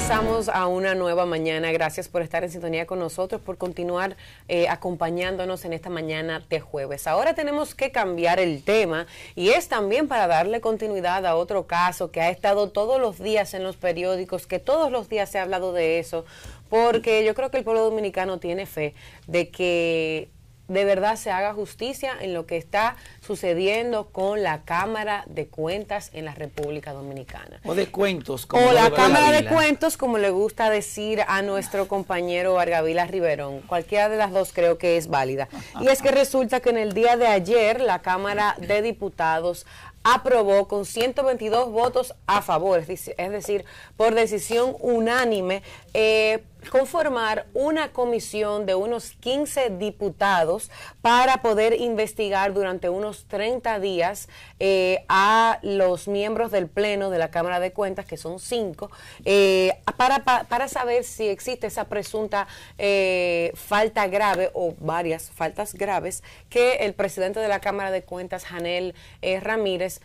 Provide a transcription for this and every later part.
Empezamos a una nueva mañana. Gracias por estar en sintonía con nosotros, por continuar eh, acompañándonos en esta mañana de jueves. Ahora tenemos que cambiar el tema y es también para darle continuidad a otro caso que ha estado todos los días en los periódicos, que todos los días se ha hablado de eso, porque yo creo que el pueblo dominicano tiene fe de que de verdad se haga justicia en lo que está sucediendo con la Cámara de Cuentas en la República Dominicana. O de cuentos. Como la Cámara de Cuentos, como le gusta decir a nuestro compañero Argavila Riverón. Cualquiera de las dos creo que es válida. Y es que resulta que en el día de ayer la Cámara de Diputados aprobó con 122 votos a favor, es decir, por decisión unánime, eh, conformar una comisión de unos 15 diputados para poder investigar durante unos 30 días eh, a los miembros del Pleno de la Cámara de Cuentas, que son cinco, eh, para, saber si existe esa presunta eh, falta grave o varias faltas graves que el presidente de la Cámara de Cuentas, Janel Ramírez,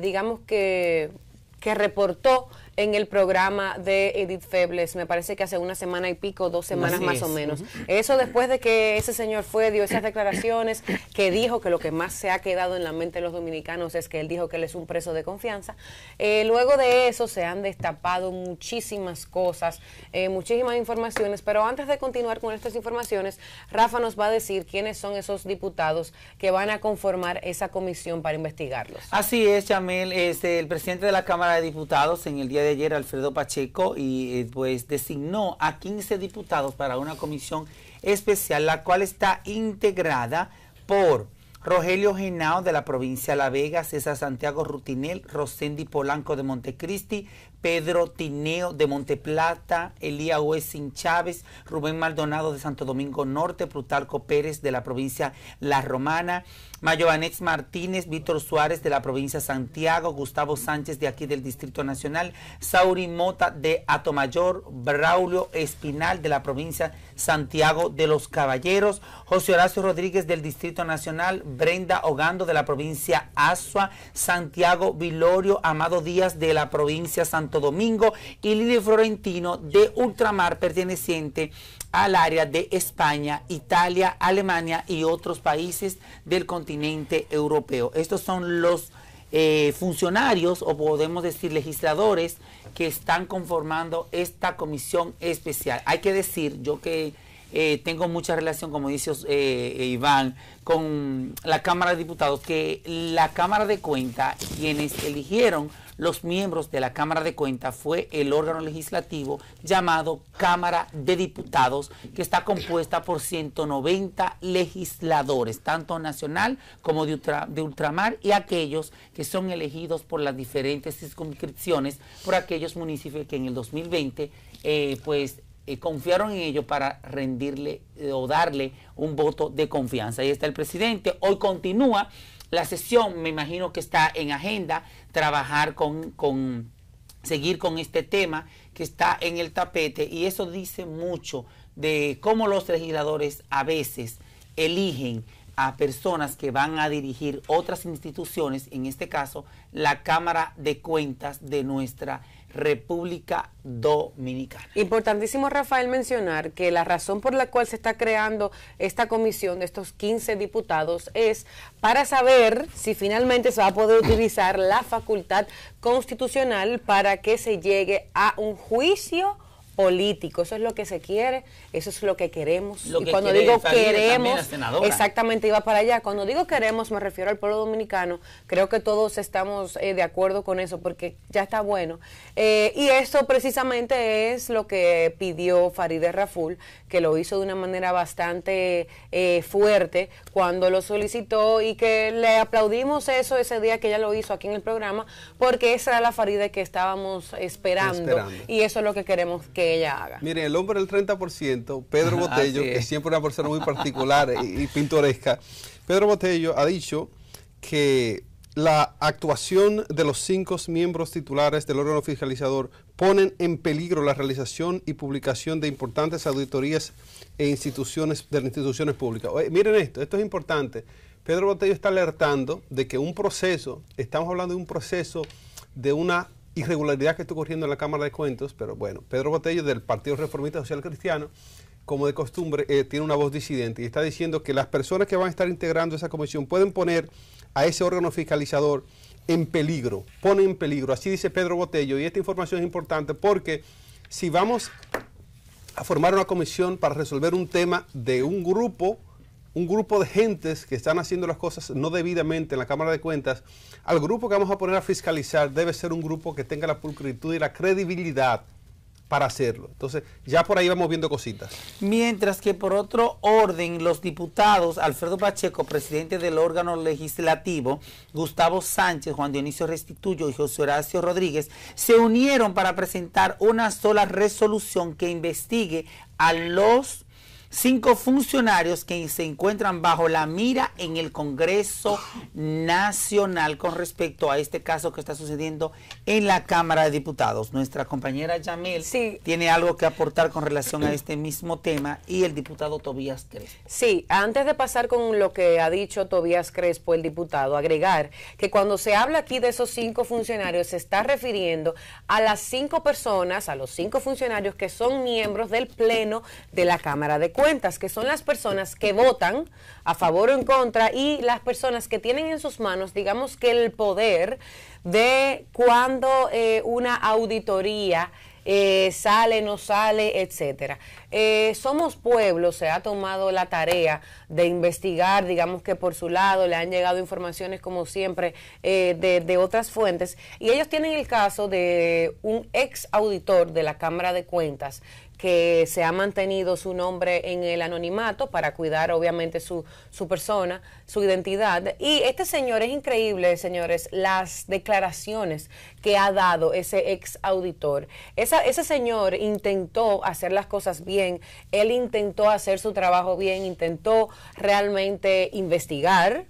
digamos que, que reportó en el programa de Edith Febles, me parece que hace una semana y pico, dos semanas más o menos. Eso después de que ese señor fue, dio esas declaraciones, que dijo que lo que más se ha quedado en la mente de los dominicanos es que él dijo que él es un preso de confianza. Eh, luego de eso se han destapado muchísimas cosas, eh, muchísimas informaciones, pero antes de continuar con estas informaciones, Rafa nos va a decir quiénes son esos diputados que van a conformar esa comisión para investigarlos. Así es, Chamel, este, el presidente de la Cámara de Diputados en el día de ayer Alfredo Pacheco y eh, pues designó a 15 diputados para una comisión especial, la cual está integrada por Rogelio Genao de la provincia de La Vega, César Santiago Rutinel, Rosendi Polanco de Montecristi, Pedro Tineo de Monteplata, Elías Huesin Chávez, Rubén Maldonado de Santo Domingo Norte, Plutarco Pérez de la provincia La Romana, Mayoanex Martínez, Víctor Suárez de la provincia Santiago, Gustavo Sánchez de aquí del Distrito Nacional, Sauri Mota de Atomayor, Braulio Espinal de la provincia Santiago de los Caballeros, José Horacio Rodríguez del Distrito Nacional, Brenda Ogando de la provincia Asua, Santiago Vilorio, Amado Díaz de la provincia Santiago Domingo y Lidia Florentino de ultramar perteneciente al área de España, Italia, Alemania y otros países del continente europeo. Estos son los eh, funcionarios o podemos decir legisladores que están conformando esta comisión especial. Hay que decir, yo que eh, tengo mucha relación, como dice eh, Iván, con la Cámara de Diputados, que la Cámara de Cuentas, quienes eligieron los miembros de la Cámara de Cuentas fue el órgano legislativo llamado Cámara de Diputados, que está compuesta por 190 legisladores, tanto nacional como de, ultramar, y aquellos que son elegidos por las diferentes circunscripciones, por aquellos municipios que en el 2020 eh, pues eh, confiaron en ello para rendirle eh, o darle un voto de confianza. Ahí está el presidente. Hoy continúa la sesión, me imagino que está en agenda, trabajar con, seguir con este tema que está en el tapete y eso dice mucho de cómo los legisladores a veces eligen a personas que van a dirigir otras instituciones, en este caso la Cámara de Cuentas de nuestra República Dominicana. Importantísimo, Rafael, mencionar que la razón por la cual se está creando esta comisión de estos 15 diputados es para saber si finalmente se va a poder utilizar la facultad constitucional para que se llegue a un juicio político. Eso es lo que se quiere, eso es lo que queremos. y cuando digo queremos, exactamente iba para allá. Cuando digo queremos, me refiero al pueblo dominicano. Creo que todos estamos eh, de acuerdo con eso porque ya está bueno. Eh, y eso precisamente es lo que pidió Farideh Raful, que lo hizo de una manera bastante eh, fuerte cuando lo solicitó y que le aplaudimos eso ese día que ella lo hizo aquí en el programa porque esa era la Farideh que estábamos esperando. y eso es lo que queremos que ella haga. Miren, el hombre del 30%, Pedro Botello, que siempre es una persona muy particular y, pintoresca, Pedro Botello ha dicho que la actuación de los cinco miembros titulares del órgano fiscalizador ponen en peligro la realización y publicación de importantes auditorías e instituciones de las instituciones públicas. miren esto, esto es importante. Pedro Botello está alertando de que un proceso, estamos hablando de un proceso de una irregularidad que está ocurriendo en la Cámara de Cuentos, pero bueno, Pedro Botello del Partido Reformista Social Cristiano, como de costumbre, eh, tiene una voz disidente y está diciendo que las personas que van a estar integrando esa comisión pueden poner a ese órgano fiscalizador en peligro, pone en peligro, así dice Pedro Botello, y esta información es importante porque si vamos a formar una comisión para resolver un tema de un grupo un grupo de gentes que están haciendo las cosas no debidamente en la Cámara de Cuentas, al grupo que vamos a poner a fiscalizar debe ser un grupo que tenga la pulcritud y la credibilidad para hacerlo. Entonces, ya por ahí vamos viendo cositas. Mientras que por otro orden, los diputados Alfredo Pacheco, presidente del órgano legislativo, Gustavo Sánchez, Juan Dionisio Restituyo y José Horacio Rodríguez se unieron para presentar una sola resolución que investigue a los cinco funcionarios que se encuentran bajo la mira en el Congreso Nacional con respecto a este caso que está sucediendo en la Cámara de Diputados. Nuestra compañera Yamil tiene algo que aportar con relación a este mismo tema y el diputado Tobías Crespo. Sí, antes de pasar con lo que ha dicho Tobías Crespo, el diputado, agregar que cuando se habla aquí de esos cinco funcionarios se está refiriendo a las cinco personas, a los cinco funcionarios que son miembros del Pleno de la Cámara de cuentas, que son las personas que votan a favor o en contra y las personas que tienen en sus manos, digamos que el poder de cuando eh, una auditoría eh, sale, no sale, etcétera. Eh, somos Pueblo se ha tomado la tarea de investigar, digamos que por su lado le han llegado informaciones como siempre de, otras fuentes y ellos tienen el caso de un ex auditor de la Cámara de Cuentas que se ha mantenido su nombre en el anonimato para cuidar obviamente su, su persona, su identidad. Y este señor es increíble, señores, las declaraciones que ha dado ese ex auditor. ese señor intentó hacer las cosas bien, él intentó hacer su trabajo bien, intentó realmente investigar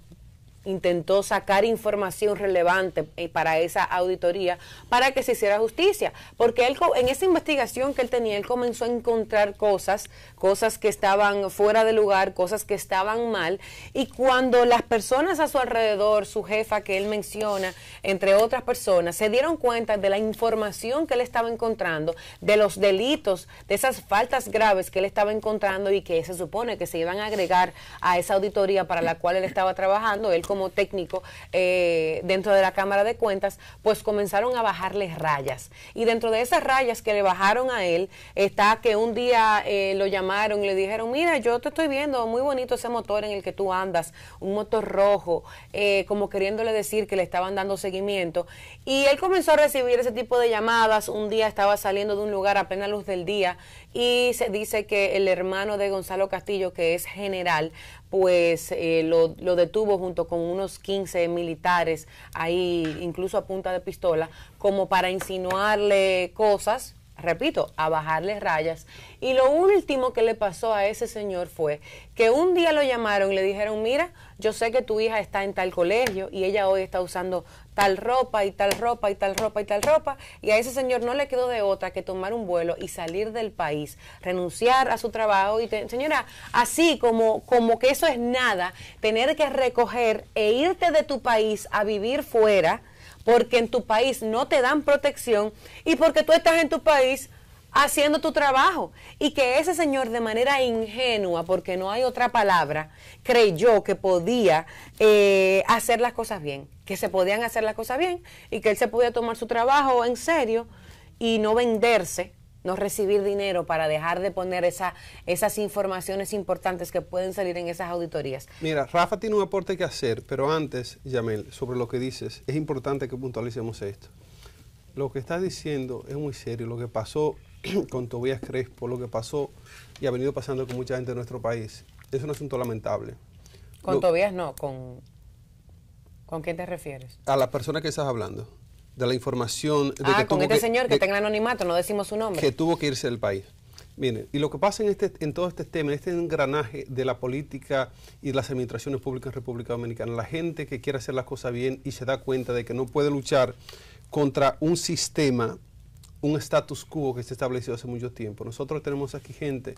intentó sacar información relevante eh, para esa auditoría para que se hiciera justicia, porque él en esa investigación que él tenía, él comenzó a encontrar cosas, cosas que estaban fuera de lugar, cosas que estaban mal, y cuando las personas a su alrededor, su jefa que él menciona, entre otras personas, se dieron cuenta de la información que él estaba encontrando, de los delitos, de esas faltas graves que él estaba encontrando y que se supone que se iban a agregar a esa auditoría para la cual él estaba trabajando, él como técnico eh, dentro de la Cámara de Cuentas, pues comenzaron a bajarle rayas. Y dentro de esas rayas que le bajaron a él, está que un día eh, lo llamaron y le dijeron, mira, yo te estoy viendo, muy bonito ese motor en el que tú andas, un motor rojo, eh, como queriéndole decir que le estaban dando seguimiento. Y él comenzó a recibir ese tipo de llamadas, un día estaba saliendo de un lugar a plena luz del día y se dice que el hermano de Gonzalo Castillo, que es general, pues eh, lo, lo, detuvo junto con unos 15 militares ahí, incluso a punta de pistola, como para insinuarle cosas repito, a bajarle rayas. Y lo último que le pasó a ese señor fue que un día lo llamaron y le dijeron, mira, yo sé que tu hija está en tal colegio y ella hoy está usando tal ropa y tal ropa y tal ropa y tal ropa. Y a ese señor no le quedó de otra que tomar un vuelo y salir del país, renunciar a su trabajo. Y señora, así como, como que eso es nada, tener que recoger e irte de tu país a vivir fuera porque en tu país no te dan protección y porque tú estás en tu país haciendo tu trabajo. Y que ese señor de manera ingenua, porque no hay otra palabra, creyó que podía eh, hacer las cosas bien, que se podían hacer las cosas bien y que él se podía tomar su trabajo en serio y no venderse no recibir dinero para dejar de poner esa, esas informaciones importantes que pueden salir en esas auditorías. Mira, Rafa tiene un aporte que hacer, pero antes, Yamel, sobre lo que dices, es importante que puntualicemos esto. Lo que estás diciendo es muy serio, lo que pasó con Tobías Crespo, lo que pasó y ha venido pasando con mucha gente de nuestro país, es un asunto lamentable. Con Tobías no, con... ¿Con quién te refieres? A la persona que estás hablando de la información. De ah, este que con este señor que tenga anonimato, no decimos su nombre. Que tuvo que irse del país. Miren, y lo que pasa en, este, en todo este tema, en este engranaje de la política y de las administraciones públicas en República Dominicana, la gente que quiere hacer las cosas bien y se da cuenta de que no puede luchar contra un sistema, un status quo que se ha establecido hace mucho tiempo. Nosotros tenemos aquí gente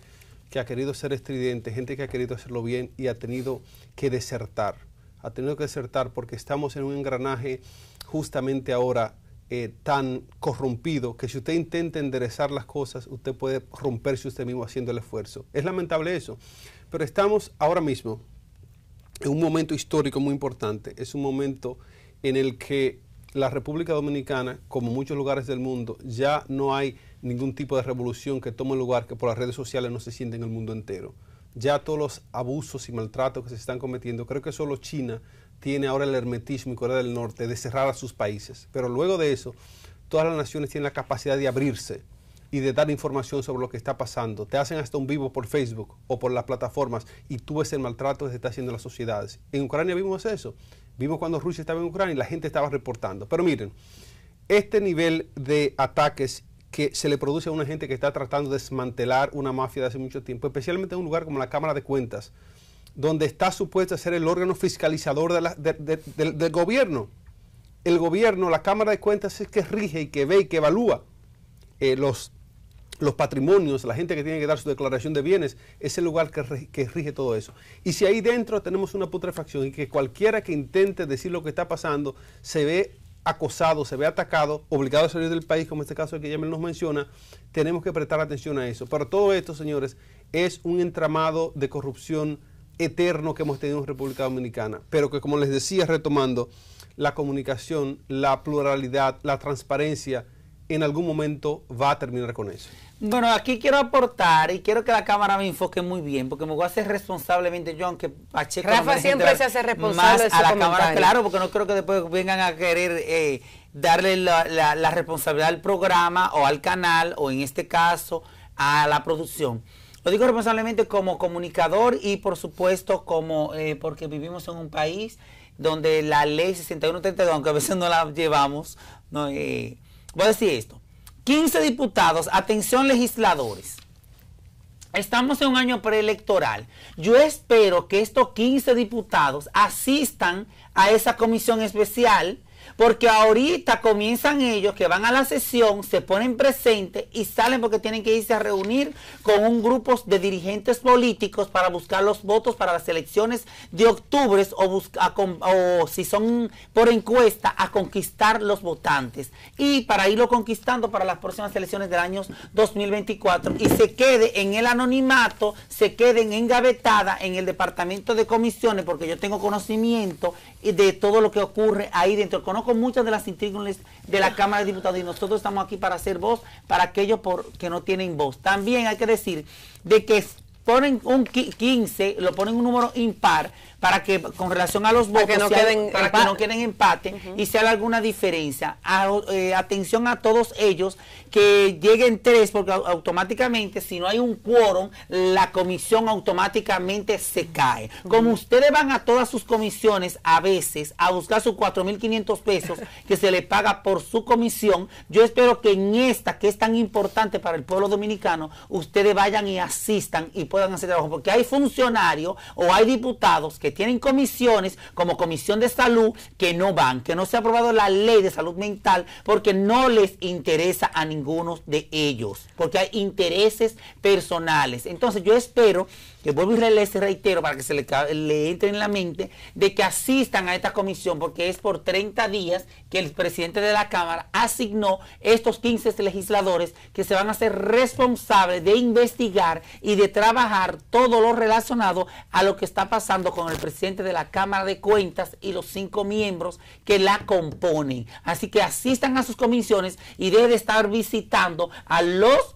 que ha querido ser estridente, gente que ha querido hacerlo bien y ha tenido que desertar. Ha tenido que desertar porque estamos en un engranaje justamente ahora eh, tan corrompido que si usted intenta enderezar las cosas, usted puede romperse usted mismo haciendo el esfuerzo. Es lamentable eso, pero estamos ahora mismo en un momento histórico muy importante. Es un momento en el que la República Dominicana, como muchos lugares del mundo, ya no hay ningún tipo de revolución que tome lugar que por las redes sociales no se siente en el mundo entero. Ya todos los abusos y maltratos que se están cometiendo, creo que solo China tiene ahora el hermetismo y Corea del Norte de cerrar a sus países. Pero luego de eso, todas las naciones tienen la capacidad de abrirse y de dar información sobre lo que está pasando. Te hacen hasta un vivo por Facebook o por las plataformas y tú ves el maltrato que se está haciendo en las sociedades. En Ucrania vimos eso. Vimos cuando Rusia estaba en Ucrania y la gente estaba reportando. Pero miren, este nivel de ataques que se le produce a una gente que está tratando de desmantelar una mafia de hace mucho tiempo, especialmente en un lugar como la Cámara de Cuentas, donde está supuesto ser el órgano fiscalizador del, gobierno. El gobierno, la Cámara de Cuentas es que rige y que ve y que evalúa eh, los, los, patrimonios, la gente que tiene que dar su declaración de bienes, es el lugar que, rige todo eso. Y si ahí dentro tenemos una putrefacción y que cualquiera que intente decir lo que está pasando se ve acosado, se ve atacado, obligado a salir del país, como este caso que Yamel nos menciona, tenemos que prestar atención a eso. Pero todo esto, señores, es un entramado de corrupción eterno que hemos tenido en República Dominicana, pero que como les decía retomando, la comunicación, la pluralidad, la transparencia, en algún momento va a terminar con eso. Bueno, aquí quiero aportar y quiero que la cámara me enfoque muy bien, porque me voy a hacer responsablemente yo, aunque Pacheco... Rafa siempre se hace responsable a la cámara, claro, porque no creo que después vengan a querer eh, darle la responsabilidad al programa o al canal, o en este caso, a la producción. Lo digo responsablemente como comunicador y por supuesto como eh, porque vivimos en un país donde la ley 6132, aunque a veces no la llevamos, no, eh, voy a decir esto. 15 diputados, atención legisladores. Estamos en un año preelectoral. Yo espero que estos 15 diputados asistan a esa comisión especial porque ahorita comienzan ellos que van a la sesión, se ponen presentes y salen porque tienen que irse a reunir con un grupo de dirigentes políticos para buscar los votos para las elecciones de octubre o, busca, o si son por encuesta a conquistar los votantes y para irlo conquistando para las próximas elecciones del año 2024 y se quede en el anonimato, se queden engavetada en el departamento de comisiones porque yo tengo conocimiento de todo lo que ocurre ahí dentro. conocimiento con muchas de las intríngulas de la Cámara de Diputados y nosotros estamos aquí para hacer voz para aquellos por, que no tienen voz. También hay que decir de que ponen un 15, lo ponen un número impar para que con relación a los votos, para que no, queden, empate y se haga alguna diferencia. Eh, atención a todos ellos que lleguen tres, porque automáticamente si no hay un quórum, la comisión automáticamente se cae. Como ustedes van a todas sus comisiones a veces a buscar sus mil 4.500 pesos que se le paga por su comisión, yo espero que en esta, que es tan importante para el pueblo dominicano, ustedes vayan y asistan y puedan hacer trabajo, porque hay funcionarios o hay diputados que tienen comisiones como comisión de salud que no van, que no se ha aprobado la ley de salud mental porque no les interesa a ninguno de ellos, porque hay intereses personales. Entonces yo espero que vuelvo y les reitero para que se le, le, entre en la mente, de que asistan a esta comisión, porque es por 30 días que el presidente de la Cámara asignó estos 15 legisladores que se van a ser responsables de investigar y de trabajar todo lo relacionado a lo que está pasando con el presidente de la Cámara de Cuentas y los cinco miembros que la componen. Así que asistan a sus comisiones y debe estar visitando a los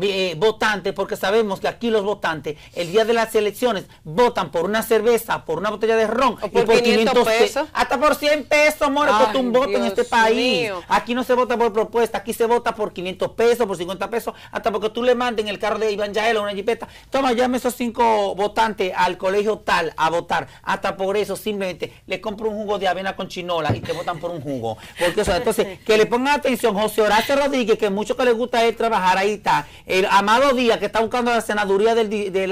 eh, votantes, porque sabemos que aquí los votantes, el día de las elecciones, votan por una cerveza, por una botella de ron, por, y 500 pesos. Hasta por 100 pesos, que es un voto en este país. Aquí no se vota por propuesta, aquí se vota por 500 pesos, por 50 pesos, hasta porque tú le mandes en el carro de Iván Yael o una jipeta. Toma, llame esos cinco votantes al colegio tal a votar. Hasta por eso, simplemente le compro un jugo de avena con chinola y te votan por un jugo. Porque eso, entonces, que le pongan atención, José Horacio Rodríguez, que mucho que le gusta es trabajar, ahí está el Amado Díaz, que está buscando la senaduría del, de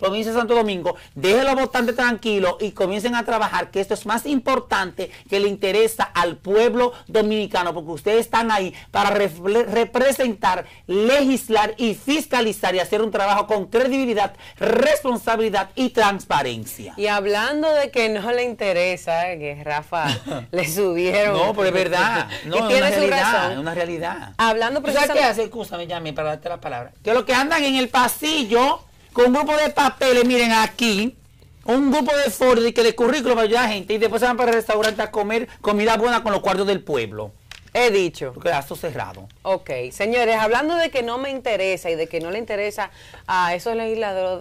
provincia de Santo Domingo, déjenlo los votantes tranquilos y comiencen a trabajar, que esto es más importante que le interesa al pueblo dominicano, porque ustedes están ahí para representar, legislar y fiscalizar y hacer un trabajo con credibilidad, responsabilidad y transparencia. Y hablando de que no le interesa, eh, que Rafa le subieron. No, pero es verdad. No, tiene su razón. Es una realidad. Hablando precisamente. ¿Sabes qué Escúchame, llame para darte la palabra. Que los que andan en el pasillo con un grupo de papeles, miren aquí, un grupo de Ford que de currículo para ayudar a gente y después se van para el restaurante a comer comida buena con los cuartos del pueblo. He dicho. Porque Gasto cerrado. Ok, señores, hablando de que no me interesa y de que no le interesa a esos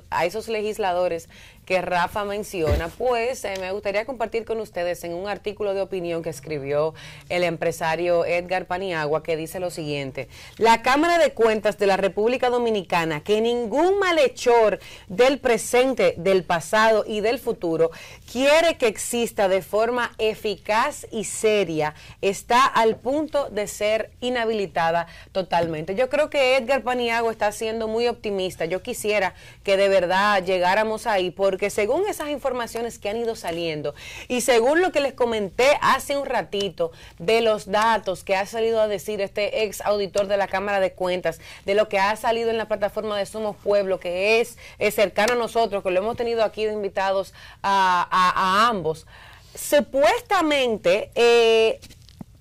a esos legisladores que Rafa menciona, pues eh, me gustaría compartir con ustedes en un artículo de opinión que escribió el empresario Edgar Paniagua, que dice lo siguiente, la Cámara de Cuentas de la República Dominicana, que ningún malhechor del presente, del pasado y del futuro quiere que exista de forma eficaz y seria, está al punto de ser inhabilitada totalmente. Yo creo que Edgar Paniagua está siendo muy optimista. Yo quisiera que de verdad llegáramos ahí por porque según esas informaciones que han ido saliendo y según lo que les comenté hace un ratito de los datos que ha salido a decir este ex auditor de la Cámara de Cuentas, de lo que ha salido en la plataforma de Somos Pueblo, que es, cercano a nosotros, que lo hemos tenido aquí de invitados a, ambos, supuestamente eh,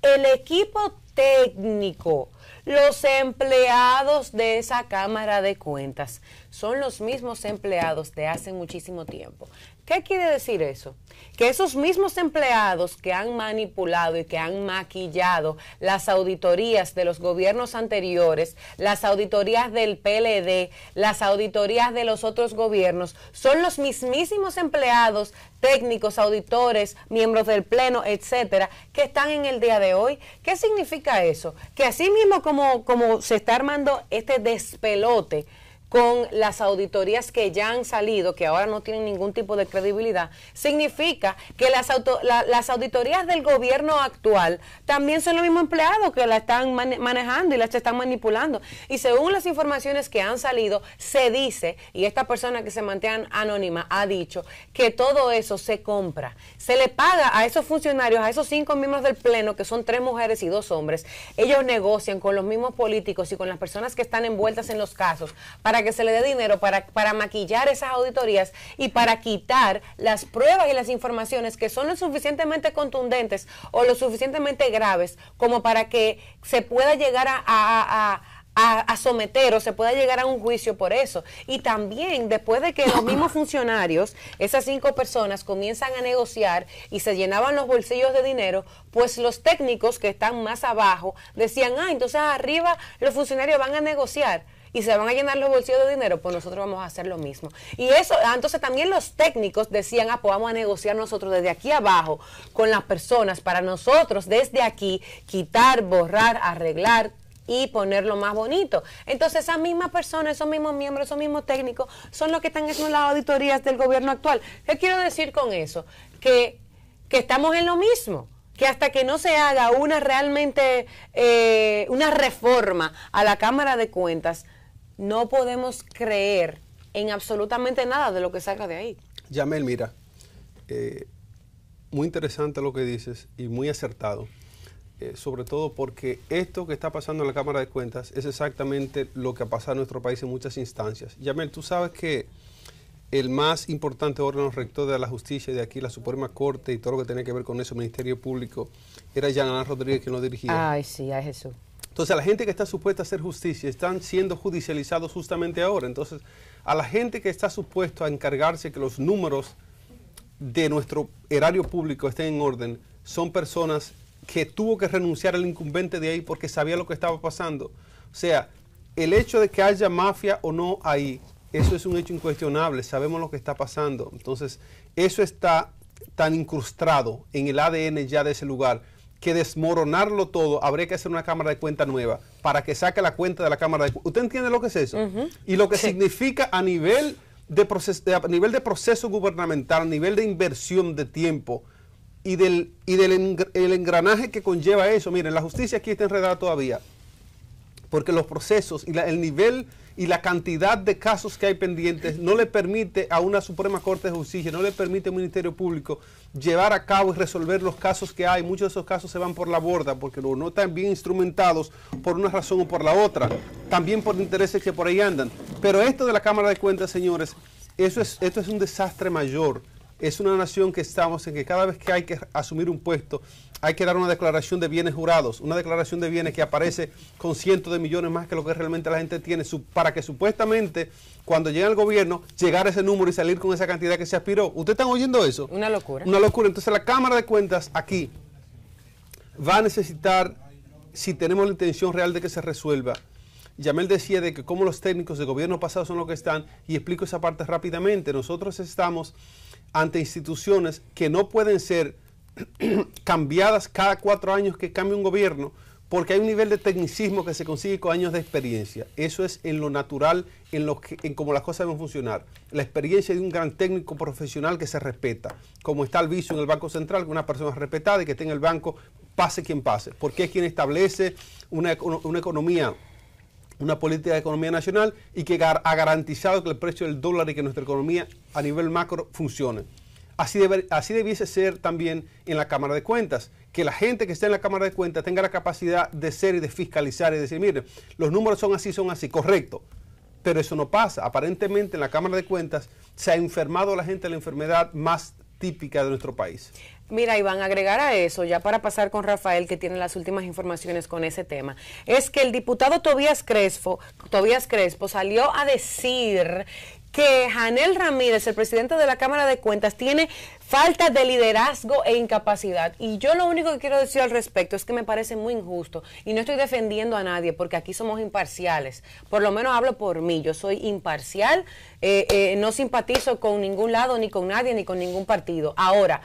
el equipo técnico, los empleados de esa Cámara de Cuentas, son los mismos empleados de hace muchísimo tiempo. ¿Qué quiere decir eso? Que esos mismos empleados que han manipulado y que han maquillado las auditorías de los gobiernos anteriores, las auditorías del PLD, las auditorías de los otros gobiernos, son los mismísimos empleados, técnicos, auditores, miembros del Pleno, etcétera, que están en el día de hoy. ¿Qué significa eso? Que así mismo como, como se está armando este despelote, con las auditorías que ya han salido, que ahora no tienen ningún tipo de credibilidad, significa que las, las auditorías del gobierno actual también son los mismos empleados que la están manejando y las están manipulando. Y según las informaciones que han salido, se dice, y esta persona que se mantiene anónima ha dicho, que todo eso se compra. Se le paga a esos funcionarios, a esos cinco miembros del Pleno, que son tres mujeres y dos hombres. Ellos negocian con los mismos políticos y con las personas que están envueltas en los casos para que se le dé dinero para, maquillar esas auditorías y para quitar las pruebas y las informaciones que son lo suficientemente contundentes o lo suficientemente graves como para que se pueda llegar a, a, someter o se pueda llegar a un juicio por eso. Y también después de que los mismos funcionarios, esas cinco personas, comienzan a negociar y se llenaban los bolsillos de dinero, pues los técnicos que están más abajo decían, ah, entonces arriba los funcionarios van a negociar y se van a llenar los bolsillos de dinero, pues nosotros vamos a hacer lo mismo. Y eso, ah, entonces también los técnicos decían, ah, pues vamos a negociar nosotros desde aquí abajo con las personas para nosotros desde aquí quitar, borrar, arreglar, y ponerlo más bonito. Entonces, esas mismas personas, esos mismos miembros, esos mismos técnicos, son los que están en las auditorías del gobierno actual. ¿Qué quiero decir con eso? Que, estamos en lo mismo que hasta que no se haga una realmente eh, una reforma a la Cámara de Cuentas, no podemos creer en absolutamente nada de lo que salga de ahí. Yamel, mira, eh, muy interesante lo que dices y muy acertado. Eh, sobre todo porque esto que está pasando en la Cámara de Cuentas es exactamente lo que ha pasado en nuestro país en muchas instancias. Yamel, tú sabes que el más importante órgano rector de la justicia de aquí, la Suprema Corte y todo lo que tiene que ver con eso, el Ministerio Público, era Yanana Rodríguez quien lo dirigía. Ay, sí, ay Jesús. Entonces, la gente que está supuesta a hacer justicia están siendo judicializados justamente ahora. Entonces, a la gente que está supuesta a encargarse que los números de nuestro erario público estén en orden, son personas que tuvo que renunciar al incumbente de ahí porque sabía lo que estaba pasando. O sea, el hecho de que haya mafia o no ahí, eso es un hecho incuestionable, sabemos lo que está pasando. Entonces, eso está tan incrustado en el ADN ya de ese lugar que desmoronarlo todo, habría que hacer una Cámara de Cuenta nueva para que saque la cuenta de la Cámara de Cuentas. ¿Usted entiende lo que es eso? Y lo que significa a nivel de, proceso, a nivel de proceso gubernamental, a nivel de inversión de tiempo y del, y del engranaje que conlleva eso. Miren, la justicia aquí está enredada todavía, porque los procesos y el nivel y la cantidad de casos que hay pendientes no le permite a una Suprema Corte de Justicia, no le permite al Ministerio Público llevar a cabo y resolver los casos que hay. Muchos de esos casos se van por la borda porque no, están bien instrumentados por una razón o por la otra, también por intereses que por ahí andan. Pero esto de la Cámara de Cuentas, señores, eso es, esto es un desastre mayor es una nación que estamos en que cada vez que hay que asumir un puesto, hay que dar una declaración de bienes jurados, una declaración de bienes que aparece con cientos de millones más que lo que realmente la gente tiene, para que supuestamente cuando llegue al gobierno, llegar a ese número y salir con esa cantidad que se aspiró. ¿Ustedes están oyendo eso? Una locura. Una locura. Entonces la Cámara de Cuentas aquí va a necesitar, si tenemos la intención real de que se resuelva, Yamel decía de que como los técnicos de gobierno pasado son los que están, y explico esa parte rápidamente, nosotros estamos ante instituciones que no pueden ser cambiadas cada cuatro años que cambie un gobierno, porque hay un nivel de tecnicismo que se consigue con años de experiencia. Eso es en lo natural, en, lo que, en cómo las cosas deben funcionar. La experiencia de un gran técnico profesional que se respeta, como está el vicio en el Banco Central, que una persona respetada y que tenga en el banco, pase quien pase, porque es quien establece una, una economía una política de economía nacional y que ha garantizado que el precio del dólar y que nuestra economía a nivel macro funcione. Así, así debiese ser también en la Cámara de Cuentas, que la gente que está en la Cámara de Cuentas tenga la capacidad de ser y de fiscalizar y decir, mire, los números son así, son así, correcto. Pero eso no pasa. Aparentemente en la Cámara de Cuentas se ha enfermado la gente de la enfermedad más típica de nuestro país. Mira, Iván, agregar a eso, ya para pasar con Rafael, que tiene las últimas informaciones con ese tema, es que el diputado Tobías Crespo, Tobías Crespo salió a decir que Janel Ramírez, el presidente de la Cámara de Cuentas, tiene falta de liderazgo e incapacidad. Y yo lo único que quiero decir al respecto es que me parece muy injusto y no estoy defendiendo a nadie porque aquí somos imparciales. Por lo menos hablo por mí, yo soy imparcial, eh, eh, no simpatizo con ningún lado, ni con nadie, ni con ningún partido. Ahora,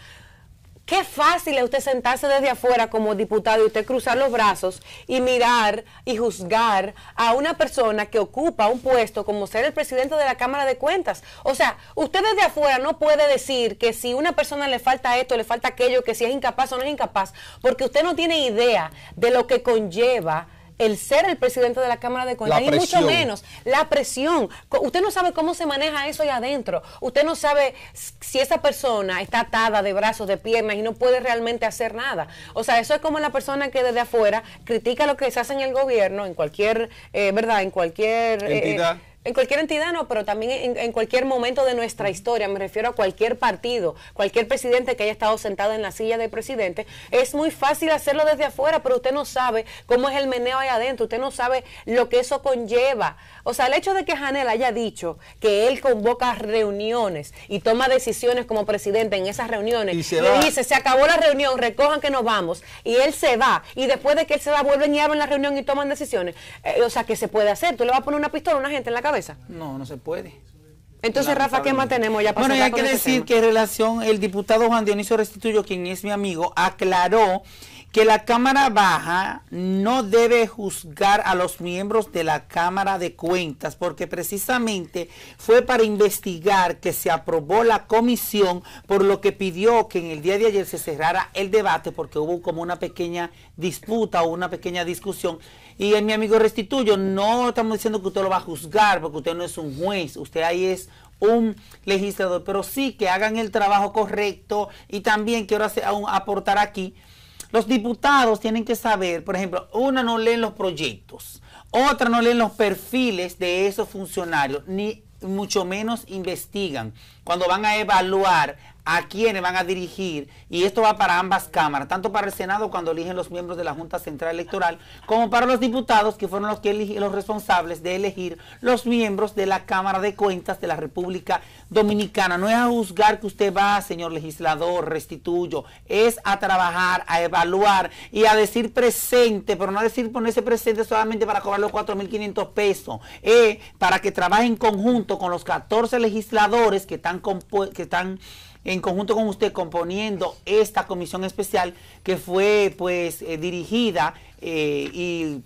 Qué fácil es usted sentarse desde afuera como diputado y usted cruzar los brazos y mirar y juzgar a una persona que ocupa un puesto como ser el presidente de la Cámara de Cuentas. O sea, usted desde afuera no puede decir que si una persona le falta esto, le falta aquello, que si es incapaz o no es incapaz, porque usted no tiene idea de lo que conlleva el ser el presidente de la Cámara de Cuentas, y mucho menos la presión. Usted no sabe cómo se maneja eso allá adentro. Usted no sabe si esa persona está atada de brazos, de piernas y no puede realmente hacer nada. O sea, eso es como la persona que desde afuera critica lo que se hace en el gobierno, en cualquier, eh, ¿verdad? En cualquier... Eh, Entidad. En cualquier entidad no, pero también en, cualquier momento de nuestra historia, me refiero a cualquier partido, cualquier presidente que haya estado sentado en la silla de presidente, es muy fácil hacerlo desde afuera, pero usted no sabe cómo es el meneo ahí adentro, usted no sabe lo que eso conlleva. O sea, el hecho de que Janel haya dicho que él convoca reuniones y toma decisiones como presidente en esas reuniones, y, le dice, se acabó la reunión, recojan que nos vamos, y él se va, y después de que él se va, vuelven y abren la reunión y toman decisiones. Eh, o sea, ¿qué se puede hacer, tú le vas a poner una pistola a una gente en la cabeza esa? No, no se puede. Entonces, Rafa, ¿qué más tenemos ya para Bueno, hay que decir que en relación, el diputado Juan Dionisio Restituyo, quien es mi amigo, aclaró que la Cámara Baja no debe juzgar a los miembros de la Cámara de Cuentas, porque precisamente fue para investigar que se aprobó la comisión, por lo que pidió que en el día de ayer se cerrara el debate, porque hubo como una pequeña disputa o una pequeña discusión. Y en mi amigo Restituyo, no estamos diciendo que usted lo va a juzgar, porque usted no es un juez, usted ahí es un legislador, pero sí que hagan el trabajo correcto y también quiero hacer, aportar aquí los diputados tienen que saber, por ejemplo, una no leen los proyectos, otra no leen los perfiles de esos funcionarios, ni mucho menos investigan. Cuando van a evaluar a quiénes van a dirigir, y esto va para ambas cámaras, tanto para el Senado cuando eligen los miembros de la Junta Central Electoral, como para los diputados que fueron los, que los responsables de elegir los miembros de la Cámara de Cuentas de la República Dominicana. No es a juzgar que usted va, señor legislador, restituyo, es a trabajar, a evaluar y a decir presente, pero no a decir ponerse presente solamente para cobrar los 4.500 pesos, eh, para que trabaje en conjunto con los 14 legisladores que están, que están en conjunto con usted componiendo esta comisión especial que fue pues eh, dirigida eh, y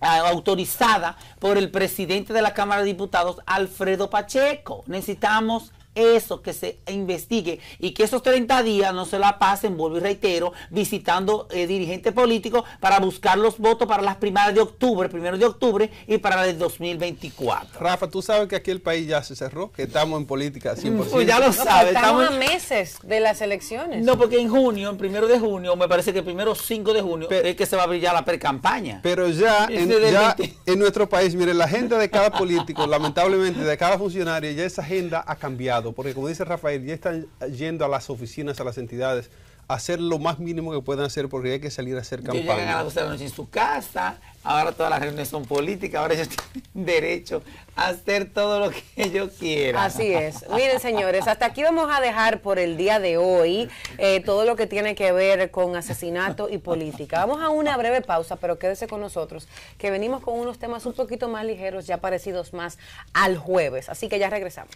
autorizada por el presidente de la Cámara de Diputados, Alfredo Pacheco. Necesitamos eso que se investigue y que esos 30 días no se la pasen, vuelvo y reitero, visitando eh, dirigentes políticos para buscar los votos para las primarias de octubre, primero de octubre y para la de 2024. Rafa, tú sabes que aquí el país ya se cerró, que estamos en política 100%. Mm, pues ya lo pues, sabes. estamos, a meses de las elecciones. No, porque en junio, en primero de junio, me parece que el primero 5 de junio es que se va a brillar la pre-campaña. Pero ya, en, ya en nuestro país, mire, la agenda de cada político, lamentablemente de cada funcionario, ya esa agenda ha cambiado porque como dice Rafael, ya están yendo a las oficinas, a las entidades, a hacer lo más mínimo que puedan hacer, porque hay que salir a hacer campaña. Llegan a las 12 de la su casa, ahora todas las reuniones son políticas, ahora ellos tienen derecho a hacer todo lo que ellos quieran. Así es. Miren, señores, hasta aquí vamos a dejar por el día de hoy eh, todo lo que tiene que ver con asesinato y política. Vamos a una breve pausa, pero quédese con nosotros, que venimos con unos temas un poquito más ligeros, ya parecidos más al jueves. Así que ya regresamos.